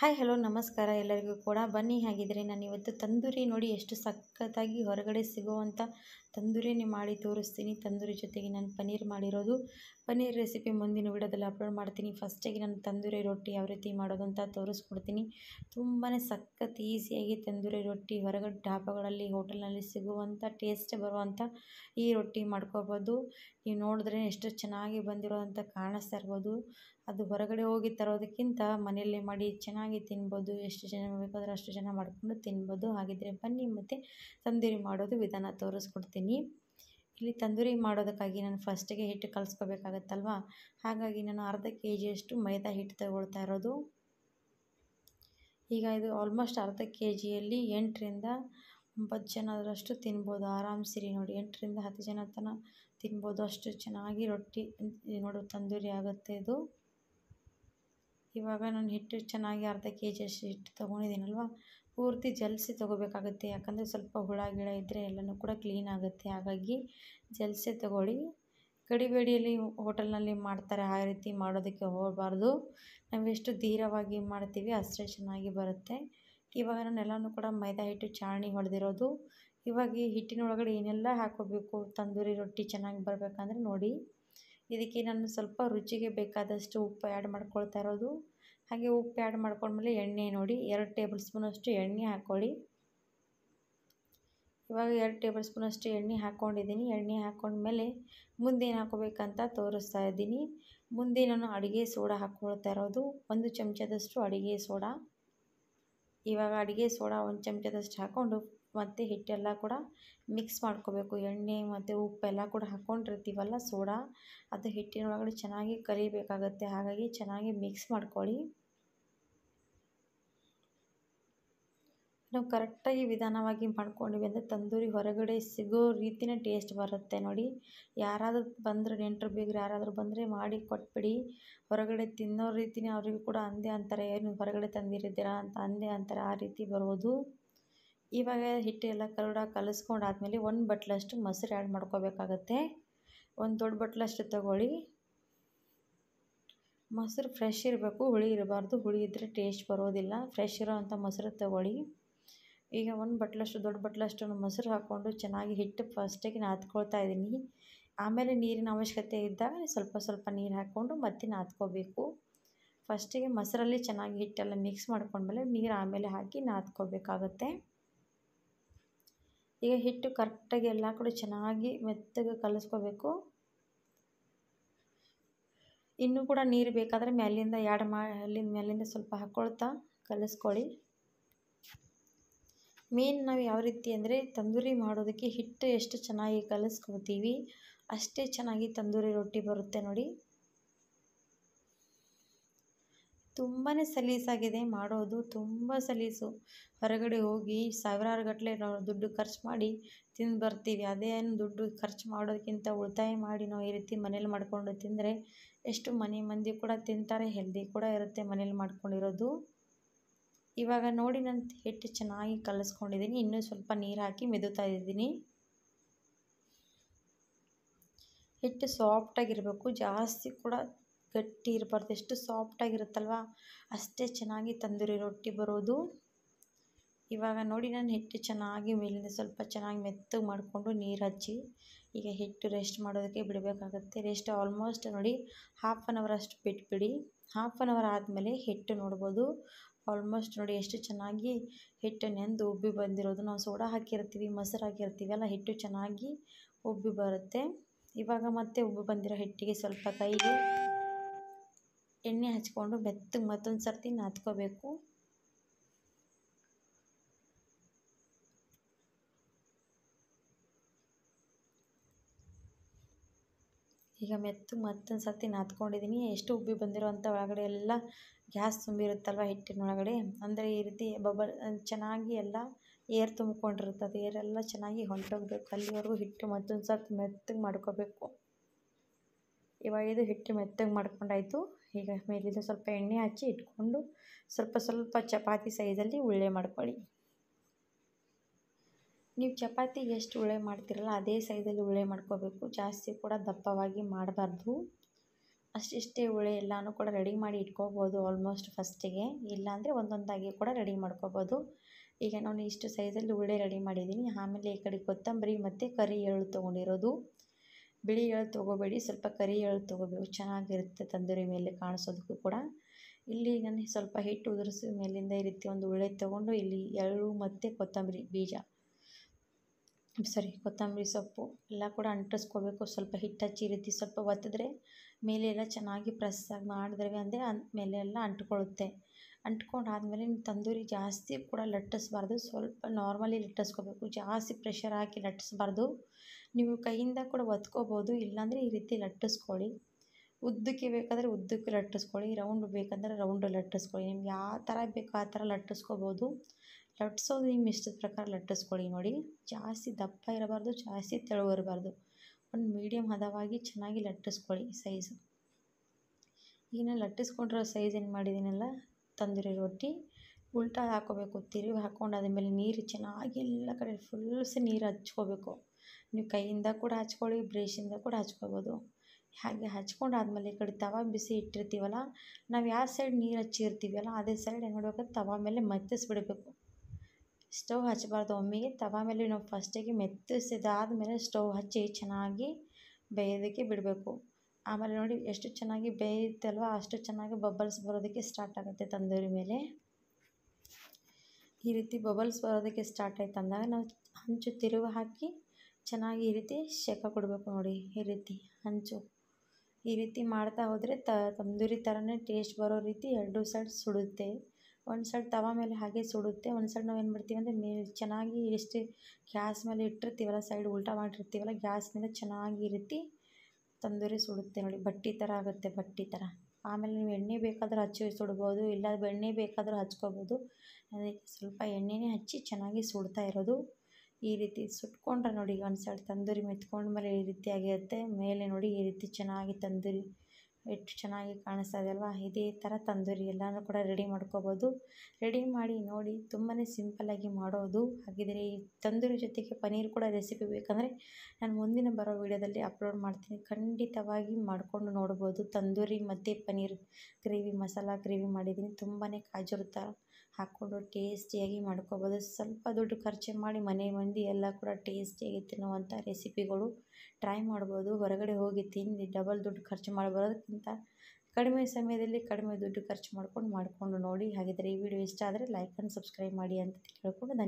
hi hello ನಮಸ್ಕಾರ ಎಲ್ಲರಿಗೂ ಕೂಡ ಬನ್ನಿ ಹಾಗಿದ್ರೆ ನಾನು ಇವತ್ತು ತಂದೂರಿ ನೋಡಿ ಎಷ್ಟು ಸಖತ್ತಾಗಿ ಹೊರಗಡೆ ಸಿಗುವಂಥ ತಂದೂರಿನೇ ಮಾಡಿ ತೋರಿಸ್ತೀನಿ ತಂದೂರಿ ಜೊತೆಗೆ ನಾನು ಪನ್ನೀರ್ ಮಾಡಿರೋದು ಪನ್ನೀರ್ ರೆಸಿಪಿ ಮುಂದಿನ ವಿಡಿಯೋದಲ್ಲಿ ಅಪ್ಲೋಡ್ ಮಾಡ್ತೀನಿ ಫಸ್ಟಾಗಿ ನಾನು ತಂದೂರಿ ರೊಟ್ಟಿ ಯಾವ ರೀತಿ ಮಾಡೋದು ಅಂತ ತೋರಿಸ್ಕೊಡ್ತೀನಿ ತುಂಬಾ ಸಖತ್ ಈಸಿಯಾಗಿ ತಂದೂರಿ ರೊಟ್ಟಿ ಹೊರಗಡೆ ಡಾಬಾಗಳಲ್ಲಿ ಹೋಟೆಲ್ನಲ್ಲಿ ಸಿಗುವಂಥ ಟೇಸ್ಟ್ ಬರುವಂಥ ಈ ರೊಟ್ಟಿ ಮಾಡ್ಕೋಬೋದು ನೀವು ನೋಡಿದ್ರೆ ಎಷ್ಟು ಚೆನ್ನಾಗಿ ಬಂದಿರೋದಂತ ಕಾಣಿಸ್ತಾ ಇರ್ಬೋದು ಅದು ಹೊರಗಡೆ ಹೋಗಿ ತರೋದಕ್ಕಿಂತ ಮನೆಯಲ್ಲೇ ಮಾಡಿ ಚೆನ್ನಾಗಿ ತಿನ್ಬೋದು ಎಷ್ಟು ಜನ ಬೇಕಾದ್ರೆ ಅಷ್ಟು ಜನ ಮಾಡಿಕೊಂಡು ತಿನ್ಬೋದು ಹಾಗಿದ್ರೆ ಬನ್ನಿ ಮತ್ತು ತಂದೂರಿ ಮಾಡೋದು ವಿಧಾನ ತೋರಿಸ್ಕೊಡ್ತೀನಿ ಇಲ್ಲಿ ತಂದೂರಿ ಮಾಡೋದಕ್ಕಾಗಿ ನಾನು ಫಸ್ಟಿಗೆ ಹಿಟ್ಟು ಕಲಿಸ್ಕೋಬೇಕಾಗತ್ತಲ್ವ ಹಾಗಾಗಿ ನಾನು ಅರ್ಧ ಕೆ ಜಿಯಷ್ಟು ಮೈದಾ ಹಿಟ್ಟು ತಗೊಳ್ತಾ ಇರೋದು ಈಗ ಇದು ಆಲ್ಮೋಸ್ಟ್ ಅರ್ಧ ಕೆ ಜಿಯಲ್ಲಿ ಎಂಟರಿಂದ ಒಂಬತ್ತು ಜನರಷ್ಟು ತಿನ್ಬೋದು ಆರಾಮ್ಸಿರಿ ನೋಡಿ ಎಂಟರಿಂದ ಹತ್ತು ಜನ ತನಕ ತಿನ್ಬೋದು ಅಷ್ಟು ಚೆನ್ನಾಗಿ ರೊಟ್ಟಿ ನೋಡು ತಂದೂರಿ ಆಗುತ್ತೆ ಇದು ಇವಾಗ ನಾನು ಹಿಟ್ಟು ಚೆನ್ನಾಗಿ ಅರ್ಧ ಕೆ ಜಿಯಷ್ಟು ಹಿಟ್ಟು ತೊಗೊಂಡಿದ್ದೀನಲ್ವ ಪೂರ್ತಿ ಜಲಿಸಿ ತಗೋಬೇಕಾಗುತ್ತೆ ಯಾಕಂದರೆ ಸ್ವಲ್ಪ ಹುಳ ಗಿಳ ಇದ್ದರೆ ಎಲ್ಲನೂ ಕೂಡ ಕ್ಲೀನ್ ಆಗುತ್ತೆ ಹಾಗಾಗಿ ಜಲ್ಸೆ ತೊಗೊಳ್ಳಿ ಗಡಿಬೇಡಿಯಲ್ಲಿ ಹೋಟೆಲ್ನಲ್ಲಿ ಮಾಡ್ತಾರೆ ಆ ರೀತಿ ಮಾಡೋದಕ್ಕೆ ಹೋಗಬಾರ್ದು ನಾವೆಷ್ಟು ಧೀರವಾಗಿ ಮಾಡ್ತೀವಿ ಅಷ್ಟೇ ಚೆನ್ನಾಗಿ ಬರುತ್ತೆ ಇವಾಗ ನಾನು ಎಲ್ಲನೂ ಕೂಡ ಮೈದಾ ಹಿಟ್ಟು ಚಾಣಿ ಹೊಡೆದಿರೋದು ಇವಾಗ ಈ ಹಿಟ್ಟಿನೊಳಗಡೆ ಏನೆಲ್ಲ ಹಾಕೋಬೇಕು ತಂದೂರಿ ರೊಟ್ಟಿ ಚೆನ್ನಾಗಿ ಬರಬೇಕಂದ್ರೆ ನೋಡಿ ಇದಕ್ಕೆ ನಾನು ಸ್ವಲ್ಪ ರುಚಿಗೆ ಬೇಕಾದಷ್ಟು ಉಪ್ಪು ಆ್ಯಡ್ ಮಾಡ್ಕೊಳ್ತಾ ಇರೋದು ಹಾಗೆ ಉಪ್ಪು ಆ್ಯಡ್ ಮಾಡ್ಕೊಂಡ್ಮೇಲೆ ಎಣ್ಣೆ ನೋಡಿ ಎರಡು ಟೇಬಲ್ ಸ್ಪೂನಷ್ಟು ಎಣ್ಣೆ ಹಾಕ್ಕೊಳ್ಳಿ ಇವಾಗ ಎರಡು ಟೇಬಲ್ ಸ್ಪೂನಷ್ಟು ಎಣ್ಣೆ ಹಾಕ್ಕೊಂಡಿದ್ದೀನಿ ಎಣ್ಣೆ ಹಾಕ್ಕೊಂಡ್ಮೇಲೆ ಮುಂದೇನು ಹಾಕೋಬೇಕಂತ ತೋರಿಸ್ತಾ ಇದ್ದೀನಿ ಮುಂದೆ ನಾನು ಅಡುಗೆ ಸೋಡಾ ಹಾಕ್ಕೊಳ್ತಾ ಇರೋದು ಒಂದು ಚಮಚದಷ್ಟು ಅಡುಗೆ ಸೋಡಾ ಇವಾಗ ಅಡುಗೆ ಸೋಡಾ ಒಂದು ಚಮಚದಷ್ಟು ಹಾಕ್ಕೊಂಡು ಮತ್ತು ಹಿಟ್ಟೆಲ್ಲ ಕೂಡ ಮಿಕ್ಸ್ ಮಾಡ್ಕೋಬೇಕು ಎಣ್ಣೆ ಮತ್ತು ಉಪ್ಪೆಲ್ಲ ಕೂಡ ಹಾಕ್ಕೊಂಡಿರ್ತೀವಲ್ಲ ಸೋಡಾ ಅದು ಹಿಟ್ಟಿನೊಳಗಡೆ ಚೆನ್ನಾಗಿ ಕಲಿಬೇಕಾಗತ್ತೆ ಹಾಗಾಗಿ ಚೆನ್ನಾಗಿ ಮಿಕ್ಸ್ ಮಾಡ್ಕೊಳ್ಳಿ ನಾವು ಕರೆಕ್ಟಾಗಿ ವಿಧಾನವಾಗಿ ಮಾಡ್ಕೊಂಡಿವಿ ಅಂದರೆ ತಂದೂರಿ ಹೊರಗಡೆ ಸಿಗೋ ರೀತಿನೇ ಟೇಸ್ಟ್ ಬರುತ್ತೆ ನೋಡಿ ಯಾರಾದರೂ ಬಂದರೆ ನೆಂಟರು ಬೇಗರು ಯಾರಾದರೂ ಬಂದರೆ ಮಾಡಿ ಕೊಟ್ಬಿಡಿ ಹೊರಗಡೆ ತಿನ್ನೋ ರೀತಿಯೇ ಅವ್ರಿಗೂ ಕೂಡ ಅಂದೇ ಅಂತಾರೆ ಏನು ಹೊರಗಡೆ ತಂದಿರಿದ್ದೀರಾ ಅಂತ ಅಂದೇ ಅಂತಾರೆ ಆ ರೀತಿ ಬರೋದು ಇವಾಗ ಹಿಟ್ಟು ಎಲ್ಲ ಕಲಸ್ಕೊಂಡು ಕಲಿಸ್ಕೊಂಡಾದ್ಮೇಲೆ ಒಂದು ಬಟ್ಲಷ್ಟು ಮೊಸರು ಆ್ಯಡ್ ಮಾಡ್ಕೋಬೇಕಾಗತ್ತೆ ಒಂದು ದೊಡ್ಡ ಬಟ್ಲಷ್ಟು ತಗೊಳ್ಳಿ ಮೊಸರು ಫ್ರೆಶ್ ಇರಬೇಕು ಹುಳಿ ಇರಬಾರ್ದು ಹುಳಿ ಇದ್ದರೆ ಟೇಸ್ಟ್ ಬರೋದಿಲ್ಲ ಫ್ರೆಶ್ ಇರೋವಂಥ ಮೊಸರು ತಗೊಳ್ಳಿ ಈಗ ಒಂದು ಬಟ್ಲಷ್ಟು ದೊಡ್ಡ ಬಟ್ಲಷ್ಟು ಮೊಸರು ಹಾಕ್ಕೊಂಡು ಚೆನ್ನಾಗಿ ಹಿಟ್ಟು ಫಸ್ಟಿಗೆ ನಾದ್ಕೊಳ್ತಾ ಇದ್ದೀನಿ ಆಮೇಲೆ ನೀರಿನ ಅವಶ್ಯಕತೆ ಇದ್ದಾಗ ಸ್ವಲ್ಪ ಸ್ವಲ್ಪ ನೀರು ಹಾಕ್ಕೊಂಡು ಮತ್ತೆ ನಾದ್ಕೋಬೇಕು ಫಸ್ಟಿಗೆ ಮೊಸರಲ್ಲಿ ಚೆನ್ನಾಗಿ ಹಿಟ್ಟೆಲ್ಲ ಮಿಕ್ಸ್ ಮಾಡ್ಕೊಂಡ್ಮೇಲೆ ನೀರು ಆಮೇಲೆ ಹಾಕಿ ನಾದ್ಕೋಬೇಕಾಗತ್ತೆ ಈಗ ಹಿಟ್ಟು ಕರೆಕ್ಟಾಗಿ ಎಲ್ಲ ಕೂಡ ಚೆನ್ನಾಗಿ ಮೆತ್ತಗೆ ಕಲಿಸ್ಕೋಬೇಕು ಇನ್ನೂ ಕೂಡ ನೀರು ಬೇಕಾದರೆ ಮೇಲಿಂದ ಎರಡು ಅಲ್ಲಿಂದ ಮೇಲಿಂದ ಸ್ವಲ್ಪ ಹಾಕ್ಕೊಳ್ತಾ ಕಲಿಸ್ಕೊಳ್ಳಿ ಮೇನ್ ನಾವು ಯಾವ ರೀತಿ ಅಂದರೆ ತಂದೂರಿ ಮಾಡೋದಕ್ಕೆ ಹಿಟ್ಟು ಎಷ್ಟು ಚೆನ್ನಾಗಿ ಕಲಿಸ್ಕೋತೀವಿ ಅಷ್ಟೇ ಚೆನ್ನಾಗಿ ತಂದೂರಿ ರೊಟ್ಟಿ ಬರುತ್ತೆ ನೋಡಿ ತುಂಬಾ ಸಲೀಸಾಗಿದೆ ಮಾಡೋದು ತುಂಬ ಸಲೀಸು ಹೊರಗಡೆ ಹೋಗಿ ಸಾವಿರಾರು ಗಟ್ಟಲೆ ನಾವು ದುಡ್ಡು ಖರ್ಚು ಮಾಡಿ ತಿಂದು ಬರ್ತೀವಿ ಅದೇನು ದುಡ್ಡು ಖರ್ಚು ಮಾಡೋದಕ್ಕಿಂತ ಉಳಿತಾಯ ಮಾಡಿ ನಾವು ಈ ರೀತಿ ಮನೇಲಿ ಮಾಡಿಕೊಂಡು ತಿಂದರೆ ಎಷ್ಟು ಮನೆ ಮಂದಿ ಕೂಡ ತಿಂತಾರೆ ಹೆಲ್ದಿ ಕೂಡ ಇರುತ್ತೆ ಮನೇಲಿ ಮಾಡ್ಕೊಂಡಿರೋದು ಇವಾಗ ನೋಡಿ ನಾನು ಹಿಟ್ಟು ಚೆನ್ನಾಗಿ ಕಲಿಸ್ಕೊಂಡಿದ್ದೀನಿ ಇನ್ನೂ ಸ್ವಲ್ಪ ನೀರು ಹಾಕಿ ಮೆದುತಾ ಇದ್ದೀನಿ ಹಿಟ್ಟು ಸಾಫ್ಟಾಗಿರಬೇಕು ಜಾಸ್ತಿ ಕೂಡ ಗಟ್ಟಿ ಇರಬಾರ್ದು ಎಷ್ಟು ಸಾಫ್ಟಾಗಿರುತ್ತಲ್ವ ಅಷ್ಟೇ ಚೆನ್ನಾಗಿ ತಂದೂರಿ ರೊಟ್ಟಿ ಬರೋದು ಇವಾಗ ನೋಡಿ ನಾನು ಹಿಟ್ಟು ಚೆನ್ನಾಗಿ ಮೇಲಿಂದ ಸ್ವಲ್ಪ ಚೆನ್ನಾಗಿ ಮೆತ್ತಗೆ ಮಾಡಿಕೊಂಡು ನೀರು ಹಚ್ಚಿ ಈಗ ಹಿಟ್ಟು ರೆಸ್ಟ್ ಮಾಡೋದಕ್ಕೆ ಬಿಡಬೇಕಾಗುತ್ತೆ ರೆಸ್ಟ್ ಆಲ್ಮೋಸ್ಟ್ ನೋಡಿ ಹಾಫ್ ಆನ್ ಅವರ್ ಅಷ್ಟು ಬಿಟ್ಬಿಡಿ ಹಾಫ್ ಆನ್ ಅವರ್ ಆದಮೇಲೆ ಹಿಟ್ಟು ನೋಡ್ಬೋದು ಆಲ್ಮೋಸ್ಟ್ ನೋಡಿ ಎಷ್ಟು ಚೆನ್ನಾಗಿ ಹಿಟ್ಟು ನೆಂದು ಉಬ್ಬಿ ಬಂದಿರೋದು ನಾವು ಸೋಡಾ ಹಾಕಿರ್ತೀವಿ ಮೊಸರು ಹಾಕಿರ್ತೀವಿ ಅಲ್ಲ ಹಿಟ್ಟು ಚೆನ್ನಾಗಿ ಉಬ್ಬಿ ಬರುತ್ತೆ ಇವಾಗ ಮತ್ತೆ ಉಬ್ಬಿ ಬಂದಿರೋ ಹಿಟ್ಟಿಗೆ ಸ್ವಲ್ಪ ಕೈಗೆ ಎಣ್ಣೆ ಹಚ್ಕೊಂಡು ಮೆತ್ತಗೆ ಮತ್ತೊಂದು ಸರ್ತಿ ನಾದ್ಕೋಬೇಕು ಈಗ ಮೆತ್ತು ಮತ್ತೊಂದು ಸರ್ತಿ ನಾದ್ಕೊಂಡಿದ್ದೀನಿ ಎಷ್ಟು ಉಬ್ಬಿ ಅಂಥ ಒಳಗಡೆ ಎಲ್ಲ ಗ್ಯಾಸ್ ತುಂಬಿರುತ್ತಲ್ವ ಹಿಟ್ಟಿನೊಳಗಡೆ ಅಂದರೆ ಈ ರೀತಿ ಬಬಲ್ ಚೆನ್ನಾಗಿ ಎಲ್ಲ ಏರ್ ಅದು ಏರೆಲ್ಲ ಚೆನ್ನಾಗಿ ಹೊಂಟೋಗ್ಬೇಕು ಅಲ್ಲಿವರೆಗೂ ಹಿಟ್ಟು ಮತ್ತೊಂದು ಸರ್ತಿ ಮೆತ್ತಗೆ ಮಾಡ್ಕೋಬೇಕು ಇವಾಗ ಇದು ಹಿಟ್ಟು ಮೆತ್ತಗೆ ಮಾಡ್ಕೊಂಡಾಯಿತು ಈಗ ಮೇಲಿಂದ ಸ್ವಲ್ಪ ಎಣ್ಣೆ ಹಚ್ಚಿ ಇಟ್ಕೊಂಡು ಸ್ವಲ್ಪ ಸ್ವಲ್ಪ ಚಪಾತಿ ಸೈಜಲ್ಲಿ ಉಳ್ಳೆ ಮಾಡ್ಕೊಳ್ಳಿ ನೀವು ಚಪಾತಿ ಎಷ್ಟು ಉಳ್ಳೆ ಮಾಡ್ತಿರಲ್ಲ ಅದೇ ಸೈಜಲ್ಲಿ ಉಳ್ಳೆ ಮಾಡ್ಕೋಬೇಕು ಜಾಸ್ತಿ ಕೂಡ ದಪ್ಪವಾಗಿ ಮಾಡಬಾರ್ದು ಅಷ್ಟಿಷ್ಟೇ ಉಳ್ಳೆ ಎಲ್ಲನೂ ಕೂಡ ರೆಡಿ ಮಾಡಿ ಇಟ್ಕೋಬೋದು ಆಲ್ಮೋಸ್ಟ್ ಫಸ್ಟಿಗೆ ಇಲ್ಲಾಂದರೆ ಒಂದೊಂದಾಗಿ ಕೂಡ ರೆಡಿ ಮಾಡ್ಕೋಬೋದು ಈಗ ನಾನು ಇಷ್ಟು ಸೈಜಲ್ಲಿ ಉಳ್ಳೆ ರೆಡಿ ಮಾಡಿದ್ದೀನಿ ಆಮೇಲೆ ಈ ಕಡೆ ಕೊತ್ತಂಬರಿ ಮತ್ತು ಕರಿ ಎಳ್ಳು ತೊಗೊಂಡಿರೋದು ಬಿಳಿ ಎಳ್ಳು ತೊಗೋಬೇಡಿ ಸ್ವಲ್ಪ ಕರಿ ಎಳ್ಳು ತೊಗೋಬೇಕು ಚೆನ್ನಾಗಿರುತ್ತೆ ತಂದೂರಿ ಮೇಲೆ ಕಾಣಿಸೋದಕ್ಕೂ ಕೂಡ ಇಲ್ಲಿ ನಾನು ಸ್ವಲ್ಪ ಹಿಟ್ಟು ಉದುರಿಸಿ ಮೇಲಿಂದ ಈ ರೀತಿ ಒಂದು ಉಳ್ಳೆ ತೊಗೊಂಡು ಇಲ್ಲಿ ಎಳ್ಳು ಮತ್ತು ಕೊತ್ತಂಬರಿ ಬೀಜ ಸಾರಿ ಕೊತ್ತಂಬರಿ ಸೊಪ್ಪು ಎಲ್ಲ ಕೂಡ ಅಂಟಿಸ್ಕೊಬೇಕು ಸ್ವಲ್ಪ ಹಿಟ್ಟು ಹಚ್ಚಿ ರೀತಿ ಸ್ವಲ್ಪ ಒತ್ತಿದ್ರೆ ಮೇಲೆ ಎಲ್ಲ ಚೆನ್ನಾಗಿ ಪ್ರೆಸ್ ಆಗಿ ಮಾಡಿದ್ರೆ ಅಂದರೆ ಮೇಲೆ ಎಲ್ಲ ಅಂಟ್ಕೊಳ್ಳುತ್ತೆ ಅಂಟ್ಕೊಂಡು ಆದಮೇಲೆ ತಂದೂರಿ ಜಾಸ್ತಿ ಕೂಡ ಲಟ್ಟಿಸ್ಬಾರ್ದು ಸ್ವಲ್ಪ ನಾರ್ಮಲಿ ಲಟ್ಟಿಸ್ಕೋಬೇಕು ಜಾಸ್ತಿ ಪ್ರೆಷರ್ ಹಾಕಿ ಲಟ್ಟಿಸ್ಬಾರ್ದು ನೀವು ಕೈಯಿಂದ ಕೂಡ ಒತ್ಕೋಬೋದು ಇಲ್ಲಾಂದರೆ ಈ ರೀತಿ ಲಟ್ಟಿಸ್ಕೊಳ್ಳಿ ಉದ್ದಕ್ಕೆ ಬೇಕಾದರೆ ಉದ್ದಕ್ಕೆ ಲಟ್ಟಿಸ್ಕೊಳ್ಳಿ ರೌಂಡ್ ಬೇಕಂದರೆ ರೌಂಡ್ ಲಟ್ಟಿಸ್ಕೊಳ್ಳಿ ನಿಮ್ಗೆ ಯಾವ ಥರ ಬೇಕೋ ಆ ಥರ ಲಟ್ಟಿಸ್ಕೋಬೋದು ಲಟ್ಟಿಸೋದು ನಿಮ್ಮ ಇಷ್ಟದ ಪ್ರಕಾರ ಲಟ್ಟಿಸ್ಕೊಳ್ಳಿ ನೋಡಿ ಜಾಸ್ತಿ ದಪ್ಪ ಇರಬಾರ್ದು ಜಾಸ್ತಿ ತೆಳುವು ಇರಬಾರ್ದು ಒಂದು ಮೀಡಿಯಮ್ ಹದವಾಗಿ ಚೆನ್ನಾಗಿ ಲಟ್ಟಿಸ್ಕೊಳ್ಳಿ ಸೈಜು ಈಗ ಲಟ್ಟಿಸ್ಕೊಂಡಿರೋ ಸೈಜ್ ಏನು ಮಾಡಿದ್ದೀನಲ್ಲ ತಂದೂರಿ ರೊಟ್ಟಿ ಉಲ್ಟಾ ಹಾಕೋಬೇಕು ತಿರುವಿ ಹಾಕೊಂಡು ಅದ್ರ ಮೇಲೆ ನೀರು ಚೆನ್ನಾಗಿ ಎಲ್ಲ ಕಡೆ ಫುಲ್ಸ್ ನೀರು ಹಚ್ಕೋಬೇಕು ನೀವು ಕೈಯಿಂದ ಕೂಡ ಹಚ್ಕೊಳ್ಳಿ ಬ್ರೇಷಿಂದ ಕೂಡ ಹಚ್ಕೊಬೋದು ಹಾಗೆ ಆದಮೇಲೆ ಈ ಕಡೆ ತವ ಬಿಸಿ ಇಟ್ಟಿರ್ತೀವಲ್ಲ ನಾವು ಯಾವ ಸೈಡ್ ನೀರು ಹಚ್ಚಿರ್ತೀವಲ್ಲ ಅದೇ ಸೈಡ್ ಏನು ಮಾಡಬೇಕು ತವ ಮೇಲೆ ಮೆತ್ತಿಸ್ಬಿಡಬೇಕು ಸ್ಟವ್ ಹಚ್ಚಬಾರ್ದು ಒಮ್ಮೆಗೆ ತವ ಮೇಲೆ ನಾವು ಫಸ್ಟಿಗೆ ಮೇಲೆ ಸ್ಟವ್ ಹಚ್ಚಿ ಚೆನ್ನಾಗಿ ಬೇಯೋದಕ್ಕೆ ಬಿಡಬೇಕು ಆಮೇಲೆ ನೋಡಿ ಎಷ್ಟು ಚೆನ್ನಾಗಿ ಬೇಯುತ್ತಲ್ವ ಅಷ್ಟು ಚೆನ್ನಾಗಿ ಬಬಲ್ಸ್ ಬರೋದಕ್ಕೆ ಸ್ಟಾರ್ಟ್ ಆಗುತ್ತೆ ತಂದೂರಿ ಮೇಲೆ ಈ ರೀತಿ ಬಬಲ್ಸ್ ಬರೋದಕ್ಕೆ ಸ್ಟಾರ್ಟ್ ಆಯ್ತು ಅಂದಾಗ ನಾವು ಹಂಚು ತಿರುವು ಹಾಕಿ ಚೆನ್ನಾಗಿ ಈ ರೀತಿ ಶೇಕ ಕೊಡಬೇಕು ನೋಡಿ ಈ ರೀತಿ ಹಂಚು ಈ ರೀತಿ ಮಾಡ್ತಾ ಹೋದರೆ ತ ತಂದೂರಿ ಥರನೇ ಟೇಸ್ಟ್ ಬರೋ ರೀತಿ ಎರಡು ಸೈಡ್ ಸುಡುತ್ತೆ ಒಂದು ಸೈಡ್ ತವ ಮೇಲೆ ಹಾಗೆ ಸುಡುತ್ತೆ ಒಂದು ಸೈಡ್ ನಾವು ಏನು ಮಾಡ್ತೀವಿ ಅಂದರೆ ಮೇ ಚೆನ್ನಾಗಿ ಎಷ್ಟು ಗ್ಯಾಸ್ ಮೇಲೆ ಇಟ್ಟಿರ್ತೀವಲ್ಲ ಸೈಡ್ ಉಲ್ಟಾ ಮಾಡಿರ್ತೀವಲ್ಲ ಮೇಲೆ ಚೆನ್ನಾಗಿ ರೀತಿ ತಂದೂರಿ ಸುಡುತ್ತೆ ನೋಡಿ ಬಟ್ಟೆ ಥರ ಆಗುತ್ತೆ ಬಟ್ಟೆ ಥರ ಆಮೇಲೆ ನೀವು ಎಣ್ಣೆ ಬೇಕಾದರೂ ಹಚ್ಚಿ ಸುಡ್ಬೋದು ಇಲ್ಲ ಎಣ್ಣೆ ಬೇಕಾದರೂ ಹಚ್ಕೋಬೋದು ಅದಕ್ಕೆ ಸ್ವಲ್ಪ ಎಣ್ಣೆನೇ ಹಚ್ಚಿ ಚೆನ್ನಾಗಿ ಸುಡ್ತಾ ಇರೋದು ಈ ರೀತಿ ಸುಟ್ಕೊಂಡ್ರೆ ನೋಡಿ ಈಗ ಒಂದು ಸೈಡ್ ತಂದೂರಿ ಮೆತ್ಕೊಂಡ ಮೇಲೆ ಈ ರೀತಿ ಆಗಿರುತ್ತೆ ಮೇಲೆ ನೋಡಿ ಈ ರೀತಿ ಚೆನ್ನಾಗಿ ತಂದೂರಿ ಎಷ್ಟು ಚೆನ್ನಾಗಿ ಕಾಣಿಸ್ತಾ ಇದೆ ಅಲ್ವಾ ಇದೇ ಥರ ತಂದೂರಿ ಎಲ್ಲನೂ ಕೂಡ ರೆಡಿ ಮಾಡ್ಕೋಬೋದು ರೆಡಿ ಮಾಡಿ ನೋಡಿ ತುಂಬಾ ಸಿಂಪಲ್ಲಾಗಿ ಮಾಡೋದು ಹಾಗಿದ್ರೆ ಈ ತಂದೂರಿ ಜೊತೆಗೆ ಪನೀರ್ ಕೂಡ ರೆಸಿಪಿ ಬೇಕಂದರೆ ನಾನು ಮುಂದಿನ ಬರೋ ವೀಡಿಯೋದಲ್ಲಿ ಅಪ್ಲೋಡ್ ಮಾಡ್ತೀನಿ ಖಂಡಿತವಾಗಿ ಮಾಡಿಕೊಂಡು ನೋಡ್ಬೋದು ತಂದೂರಿ ಮತ್ತು ಪನೀರ್ ಗ್ರೇವಿ ಮಸಾಲ ಗ್ರೇವಿ ಮಾಡಿದ್ದೀನಿ ತುಂಬಾ ಕಾಜಿರ್ತಾರೆ ಹಾಕ್ಕೊಂಡು ಟೇಸ್ಟಿಯಾಗಿ ಮಾಡ್ಕೊಬೋದು ಸ್ವಲ್ಪ ದುಡ್ಡು ಖರ್ಚು ಮಾಡಿ ಮನೆ ಮಂದಿ ಎಲ್ಲ ಕೂಡ ಟೇಸ್ಟಿಯಾಗಿ ತಿನ್ನುವಂಥ ರೆಸಿಪಿಗಳು ಟ್ರೈ ಮಾಡ್ಬೋದು ಹೊರಗಡೆ ಹೋಗಿ ತಿಂದು ಡಬಲ್ ದುಡ್ಡು ಖರ್ಚು ಮಾಡಿ ಬರೋದಕ್ಕಿಂತ ಕಡಿಮೆ ಸಮಯದಲ್ಲಿ ಕಡಿಮೆ ದುಡ್ಡು ಖರ್ಚು ಮಾಡ್ಕೊಂಡು ಮಾಡಿಕೊಂಡು ನೋಡಿ ಹಾಗಿದ್ರೆ ಈ ವಿಡಿಯೋ ಇಷ್ಟ ಆದರೆ ಲೈಕ್ ಆ್ಯಂಡ್ ಸಬ್ಸ್ಕ್ರೈಬ್ ಮಾಡಿ ಅಂತ ಹೇಳ್ಕೊಂಡು